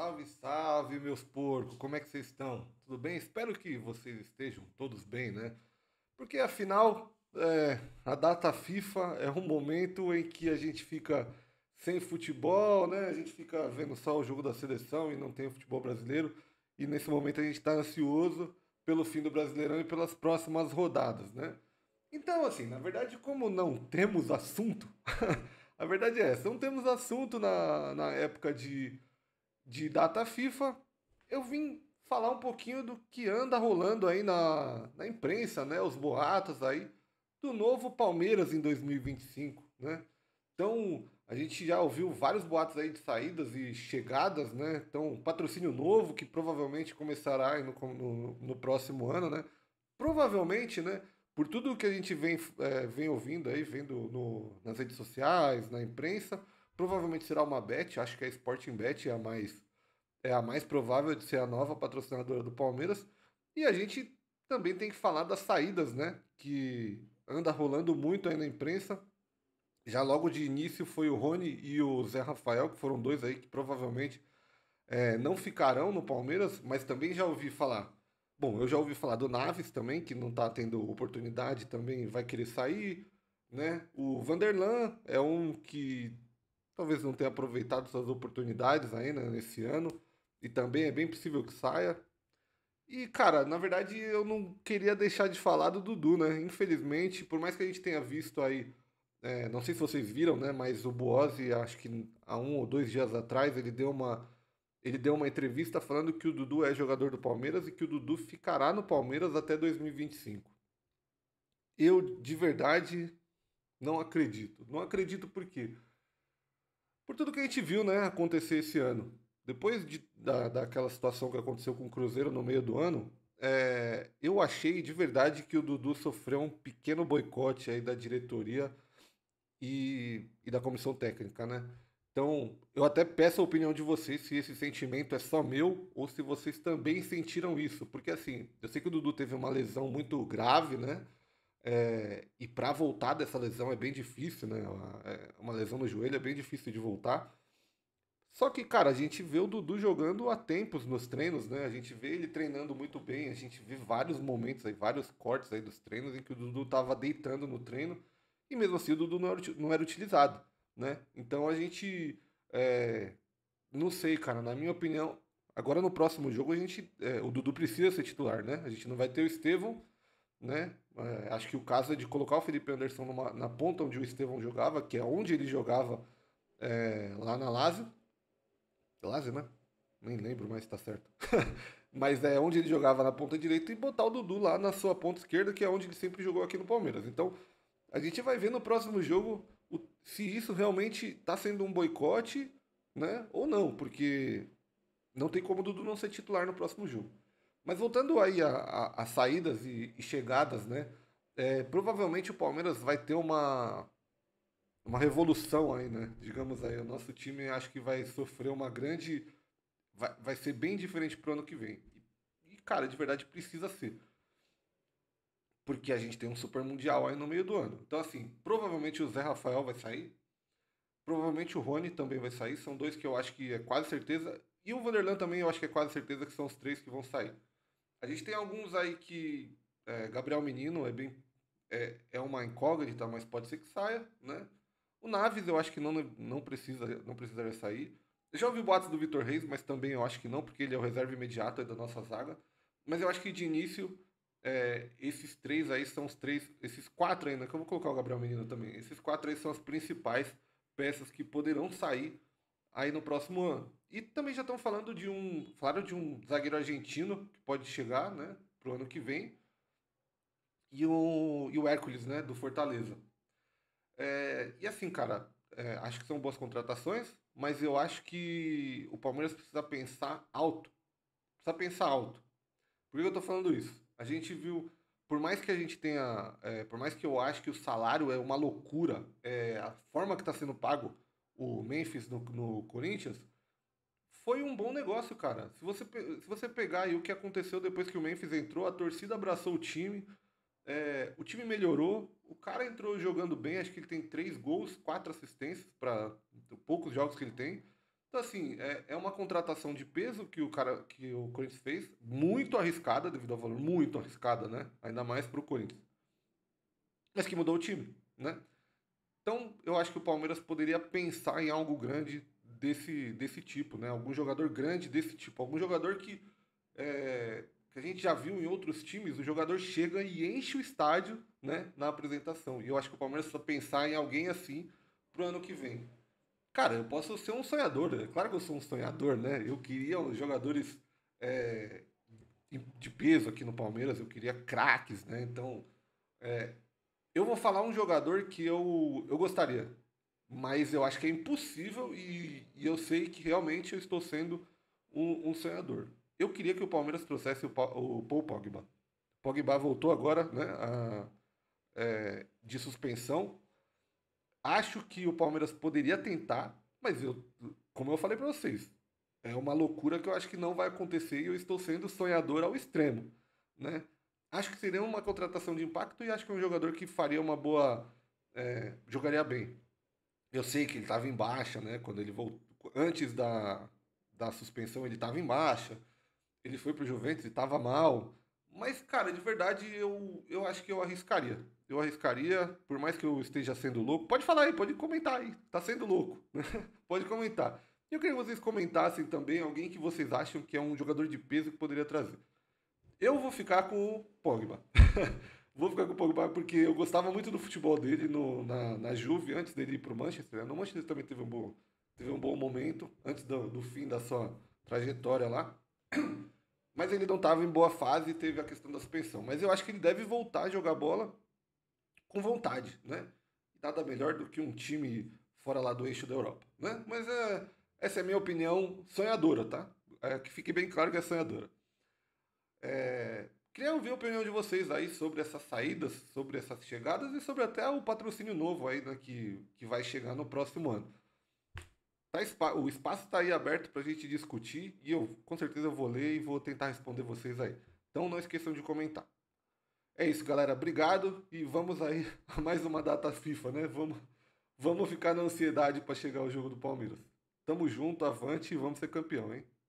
Salve, salve, meus porcos! Como é que vocês estão? Tudo bem? Espero que vocês estejam todos bem, né? Porque afinal, é, a data FIFA é um momento em que a gente fica sem futebol, né? A gente fica vendo só o jogo da seleção e não tem o futebol brasileiro. E nesse momento a gente está ansioso pelo fim do Brasileirão e pelas próximas rodadas, né? Então, assim, na verdade, como não temos assunto, a verdade é essa, não temos assunto na, na época de de data FIFA, eu vim falar um pouquinho do que anda rolando aí na, na imprensa, né? Os boatos aí do novo Palmeiras em 2025, né? Então, a gente já ouviu vários boatos aí de saídas e chegadas, né? Então, patrocínio novo que provavelmente começará no, no, no próximo ano, né? Provavelmente, né? Por tudo que a gente vem, é, vem ouvindo aí, vendo no, nas redes sociais, na imprensa, provavelmente será uma bet, acho que a é Sporting Bet é a mais é a mais provável de ser a nova patrocinadora do Palmeiras. E a gente também tem que falar das saídas, né? Que anda rolando muito aí na imprensa. Já logo de início foi o Rony e o Zé Rafael, que foram dois aí que provavelmente é, não ficarão no Palmeiras, mas também já ouvi falar. Bom, eu já ouvi falar do Naves também, que não tá tendo oportunidade, também vai querer sair, né? O Vanderlan é um que talvez não tenha aproveitado suas oportunidades ainda né, nesse ano. E também é bem possível que saia. E, cara, na verdade eu não queria deixar de falar do Dudu, né? Infelizmente, por mais que a gente tenha visto aí, é, não sei se vocês viram, né? Mas o Boazzi, acho que há um ou dois dias atrás, ele deu uma. Ele deu uma entrevista falando que o Dudu é jogador do Palmeiras e que o Dudu ficará no Palmeiras até 2025. Eu, de verdade, não acredito. Não acredito por quê? Por tudo que a gente viu né, acontecer esse ano. Depois de, da, daquela situação que aconteceu com o Cruzeiro no meio do ano, é, eu achei de verdade que o Dudu sofreu um pequeno boicote aí da diretoria e, e da comissão técnica, né? Então, eu até peço a opinião de vocês se esse sentimento é só meu ou se vocês também sentiram isso. Porque, assim, eu sei que o Dudu teve uma lesão muito grave, né? É, e para voltar dessa lesão é bem difícil, né? Uma, é, é uma lesão no joelho é bem difícil de voltar. Só que, cara, a gente vê o Dudu jogando há tempos nos treinos, né? A gente vê ele treinando muito bem, a gente vê vários momentos aí, vários cortes aí dos treinos em que o Dudu tava deitando no treino e mesmo assim o Dudu não era, não era utilizado, né? Então a gente. É, não sei, cara, na minha opinião, agora no próximo jogo a gente. É, o Dudu precisa ser titular, né? A gente não vai ter o Estevão, né? É, acho que o caso é de colocar o Felipe Anderson numa, na ponta onde o Estevão jogava, que é onde ele jogava é, lá na Lazio Lazio, né? Nem lembro mais se tá certo. Mas é onde ele jogava na ponta direita e botar o Dudu lá na sua ponta esquerda, que é onde ele sempre jogou aqui no Palmeiras. Então, a gente vai ver no próximo jogo se isso realmente está sendo um boicote, né? Ou não, porque não tem como o Dudu não ser titular no próximo jogo. Mas voltando aí às saídas e, e, chegadas, né? É, provavelmente o Palmeiras vai ter uma, uma revolução aí, né? Digamos aí, o nosso time acho que vai sofrer uma grande. Vai, vai ser bem diferente pro ano que vem. E, cara, de verdade precisa ser. Porque a gente tem um Super Mundial aí no meio do ano. Então, assim, provavelmente o Zé Rafael vai sair. Provavelmente o Rony também vai sair. São dois que eu acho que é quase certeza. E o Vanderlan também eu acho que é quase certeza que são os três que vão sair. A gente tem alguns aí que. É, Gabriel Menino é bem. É, é uma incógnita, mas pode ser que saia, né? O Naves eu acho que não, não, precisa, não precisaria sair. Eu já ouvi boatos do Vitor Reis, mas também eu acho que não, porque ele é o reserva imediato é da nossa zaga. Mas eu acho que de início, é, esses três aí são os três, esses quatro ainda, que eu vou colocar o Gabriel Menino também, esses quatro aí são as principais peças que poderão sair aí no próximo ano. E também já estão falando de um, falaram de um zagueiro argentino que pode chegar, né, pro ano que vem. E o, e o Hércules, né, do Fortaleza. É, e assim, cara, é, acho que são boas contratações, mas eu acho que o Palmeiras precisa pensar alto. Precisa pensar alto. Por que eu tô falando isso? A gente viu, por mais que a gente tenha, é, por mais que eu acho que o salário é uma loucura, é, a forma que tá sendo pago o Memphis no, no Corinthians, foi um bom negócio, cara. Se você, se você pegar aí o que aconteceu depois que o Memphis entrou, a torcida abraçou o time, é, o time melhorou, o cara entrou jogando bem, acho que ele tem três gols, quatro assistências para poucos jogos que ele tem. Então, assim, é, é uma contratação de peso que o cara que o Corinthians fez, muito arriscada devido ao valor, muito arriscada, né? Ainda mais para o Corinthians. Mas que mudou o time, né? Então, eu acho que o Palmeiras poderia pensar em algo grande desse, desse tipo, né? Algum jogador grande desse tipo, algum jogador que é, que a gente já viu em outros times, o jogador chega e enche o estádio né, na apresentação. E eu acho que o Palmeiras precisa pensar em alguém assim pro ano que vem. Cara, eu posso ser um sonhador, é claro que eu sou um sonhador, né? Eu queria os jogadores é, de peso aqui no Palmeiras, eu queria craques, né? Então, é, eu vou falar um jogador que eu, eu gostaria, mas eu acho que é impossível e, e eu sei que realmente eu estou sendo um, um sonhador. Eu queria que o Palmeiras trouxesse o, o Paul Pogba. Pogba voltou agora né, a, é, de suspensão. Acho que o Palmeiras poderia tentar, mas eu, como eu falei para vocês, é uma loucura que eu acho que não vai acontecer e eu estou sendo sonhador ao extremo. Né? Acho que seria uma contratação de impacto e acho que é um jogador que faria uma boa. É, jogaria bem. Eu sei que ele estava em baixa, né? Quando ele voltou. Antes da, da suspensão, ele estava em baixa ele foi pro Juventus e tava mal. Mas, cara, de verdade, eu, eu acho que eu arriscaria. Eu arriscaria, por mais que eu esteja sendo louco. Pode falar aí, pode comentar aí. Tá sendo louco. Né? pode comentar. E eu queria que vocês comentassem também alguém que vocês acham que é um jogador de peso que poderia trazer. Eu vou ficar com o Pogba. vou ficar com o Pogba porque eu gostava muito do futebol dele no, na, na Juve, antes dele ir pro Manchester. Né? No Manchester também teve um bom, teve um bom momento, antes do, do fim da sua trajetória lá. Mas ele não estava em boa fase e teve a questão da suspensão. Mas eu acho que ele deve voltar a jogar bola com vontade, né? Nada melhor do que um time fora lá do eixo da Europa, né? Mas é, essa é a minha opinião sonhadora, tá? É, que fique bem claro que é sonhadora. É, queria ouvir a opinião de vocês aí sobre essas saídas, sobre essas chegadas e sobre até o patrocínio novo aí, né, que, que vai chegar no próximo ano. Tá, o espaço está aí aberto para a gente discutir e eu com certeza vou ler e vou tentar responder vocês aí. Então não esqueçam de comentar. É isso, galera. Obrigado e vamos aí a mais uma data FIFA, né? Vamos, vamos ficar na ansiedade para chegar o jogo do Palmeiras. Tamo junto, avante e vamos ser campeão, hein?